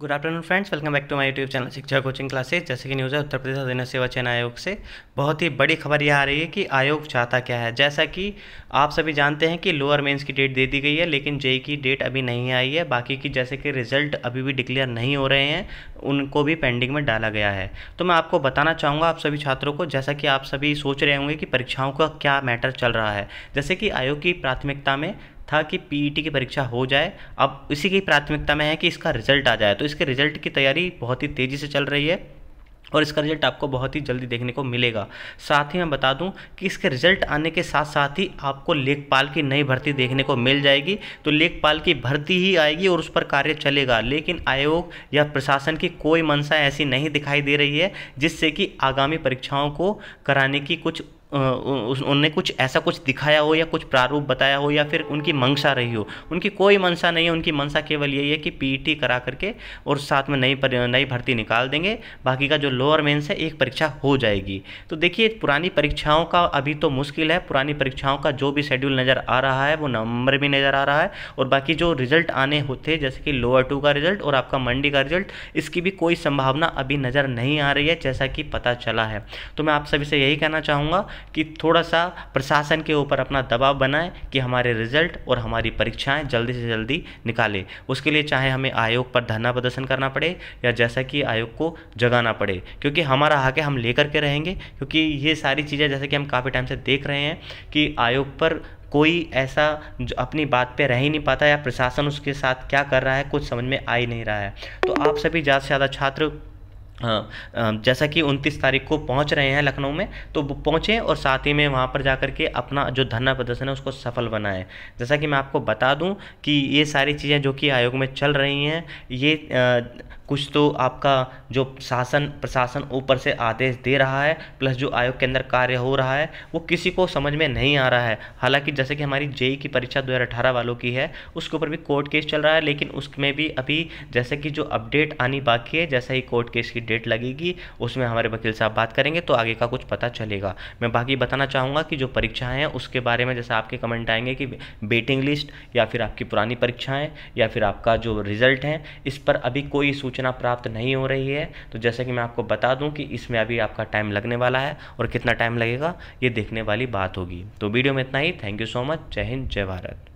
good afternoon friends welcome back to my YouTube channel Shiksha coaching classes जैसे कि news है उत्तर प्रदेश अधीन सेवा चयन आयोग से बहुत ही बड़ी खबर यह आ रही है कि आयोग चाहता क्या है जैसा कि आप सभी जानते हैं कि लोअर मेंस की डेट दे दी गई है लेकिन जेई e की डेट अभी नहीं आई है बाकी की जैसे कि रिजल्ट अभी भी डिक्लेयर नहीं हो रहे हैं उनको भी पेंडिंग में डाला गया है तो मैं आपको बताना चाहूँगा आप सभी छात्रों को जैसा कि आप सभी सोच रहे होंगे कि परीक्षाओं का क्या मैटर चल रहा है जैसे कि आयोग की प्राथमिकता में था कि पीईटी e की परीक्षा हो जाए अब इसी की प्राथमिकता में है कि इसका रिजल्ट आ जाए तो इसके रिजल्ट की तैयारी बहुत ही तेज़ी से चल रही है और इसका रिजल्ट आपको बहुत ही जल्दी देखने को मिलेगा साथ ही मैं बता दूं कि इसके रिजल्ट आने के साथ साथ ही आपको लेखपाल की नई भर्ती देखने को मिल जाएगी तो लेखपाल की भर्ती ही आएगी और उस पर कार्य चलेगा लेकिन आयोग या प्रशासन की कोई मंशा ऐसी नहीं दिखाई दे रही है जिससे कि आगामी परीक्षाओं को कराने की कुछ उनने कुछ ऐसा कुछ दिखाया हो या कुछ प्रारूप बताया हो या फिर उनकी मंशा रही हो उनकी कोई मंशा नहीं है उनकी मंशा केवल यही है कि पीटी करा करके और साथ में नई नई भर्ती निकाल देंगे बाकी का जो लोअर मेन्स है एक परीक्षा हो जाएगी तो देखिए पुरानी परीक्षाओं का अभी तो मुश्किल है पुरानी परीक्षाओं का जो भी शेड्यूल नज़र आ रहा है वो नवंबर भी नज़र आ रहा है और बाकी जो रिजल्ट आने होते जैसे कि लोअर टू का रिजल्ट और आपका मंडी का रिजल्ट इसकी भी कोई संभावना अभी नज़र नहीं आ रही है जैसा कि पता चला है तो मैं आप सभी से यही कहना चाहूँगा कि थोड़ा सा प्रशासन के ऊपर अपना दबाव बनाए कि हमारे रिजल्ट और हमारी परीक्षाएं जल्दी से जल्दी निकाले उसके लिए चाहे हमें आयोग पर धरना प्रदर्शन करना पड़े या जैसा कि आयोग को जगाना पड़े क्योंकि हमारा हक है हम लेकर के रहेंगे क्योंकि ये सारी चीज़ें जैसे कि हम काफ़ी टाइम से देख रहे हैं कि आयोग पर कोई ऐसा जो अपनी बात पे रह ही नहीं पाता या प्रशासन उसके साथ क्या कर रहा है कुछ समझ में आ ही नहीं रहा है तो आप सभी ज़्यादा से ज़्यादा छात्र हाँ, जैसा कि 29 तारीख को पहुंच रहे हैं लखनऊ में तो पहुंचे और साथ ही में वहां पर जाकर के अपना जो धरना प्रदर्शन है उसको सफल बनाएं जैसा कि मैं आपको बता दूं कि ये सारी चीज़ें जो कि आयोग में चल रही हैं ये आ, कुछ तो आपका जो शासन प्रशासन ऊपर से आदेश दे रहा है प्लस जो आयोग के अंदर कार्य हो रहा है वो किसी को समझ में नहीं आ रहा है हालांकि जैसे कि हमारी जेई की परीक्षा 2018 वालों की है उसके ऊपर भी कोर्ट केस चल रहा है लेकिन उसमें भी अभी जैसे कि जो अपडेट आनी बाकी है जैसा ही कोर्ट केस की डेट लगेगी उसमें हमारे वकील साहब बात करेंगे तो आगे का कुछ पता चलेगा मैं बाकी बताना चाहूँगा कि जो परीक्षाएँ हैं उसके बारे में जैसे आपके कमेंट आएंगे कि वेटिंग लिस्ट या फिर आपकी पुरानी परीक्षाएँ या फिर आपका जो रिजल्ट है इस पर अभी कोई सूचना प्राप्त नहीं हो रही है तो जैसे कि मैं आपको बता दूँ कि इसमें अभी आपका टाइम लगने वाला है और कितना टाइम लगेगा ये देखने वाली बात होगी तो वीडियो में इतना ही थैंक यू सो मच जय हिंद जय भारत